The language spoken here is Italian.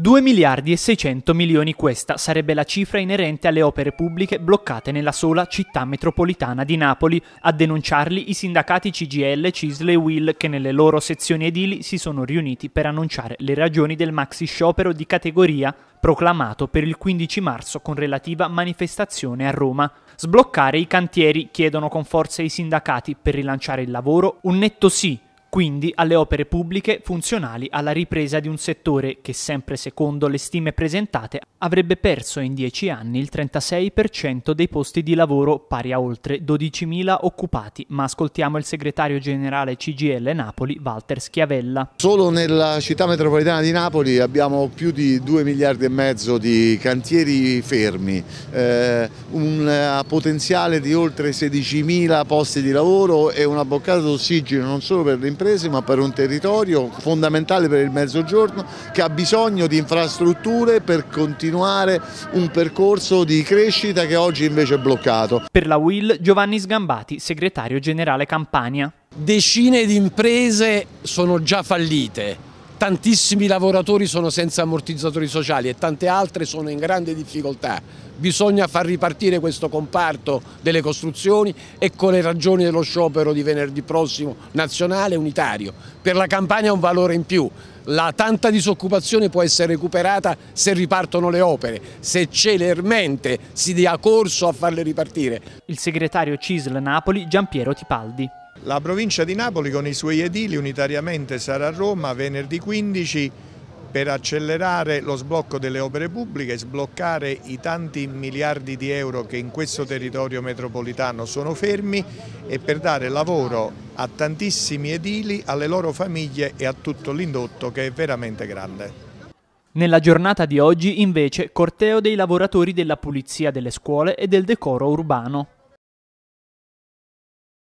2 miliardi e 600 milioni questa sarebbe la cifra inerente alle opere pubbliche bloccate nella sola città metropolitana di Napoli, a denunciarli i sindacati CGL, Cisle e Will che nelle loro sezioni edili si sono riuniti per annunciare le ragioni del maxi sciopero di categoria proclamato per il 15 marzo con relativa manifestazione a Roma. Sbloccare i cantieri chiedono con forza i sindacati per rilanciare il lavoro, un netto sì quindi alle opere pubbliche funzionali alla ripresa di un settore che, sempre secondo le stime presentate, avrebbe perso in dieci anni il 36% dei posti di lavoro, pari a oltre 12.000 occupati. Ma ascoltiamo il segretario generale CGL Napoli, Walter Schiavella. Solo nella città metropolitana di Napoli abbiamo più di 2 miliardi e mezzo di cantieri fermi, eh, un eh, potenziale di oltre 16.000 posti di lavoro e una boccata d'ossigeno non solo per le imprese, imprese ma per un territorio fondamentale per il mezzogiorno che ha bisogno di infrastrutture per continuare un percorso di crescita che oggi invece è bloccato. Per la WIL Giovanni Sgambati, segretario generale Campania. Decine di imprese sono già fallite tantissimi lavoratori sono senza ammortizzatori sociali e tante altre sono in grande difficoltà. Bisogna far ripartire questo comparto delle costruzioni e con le ragioni dello sciopero di venerdì prossimo nazionale unitario. Per la Campania è un valore in più. La tanta disoccupazione può essere recuperata se ripartono le opere, se celermente si dia corso a farle ripartire. Il segretario CISL Napoli Giampiero Tipaldi. La provincia di Napoli con i suoi edili unitariamente sarà a Roma venerdì 15 per accelerare lo sblocco delle opere pubbliche e sbloccare i tanti miliardi di euro che in questo territorio metropolitano sono fermi e per dare lavoro a tantissimi edili, alle loro famiglie e a tutto l'indotto che è veramente grande. Nella giornata di oggi invece corteo dei lavoratori della pulizia delle scuole e del decoro urbano.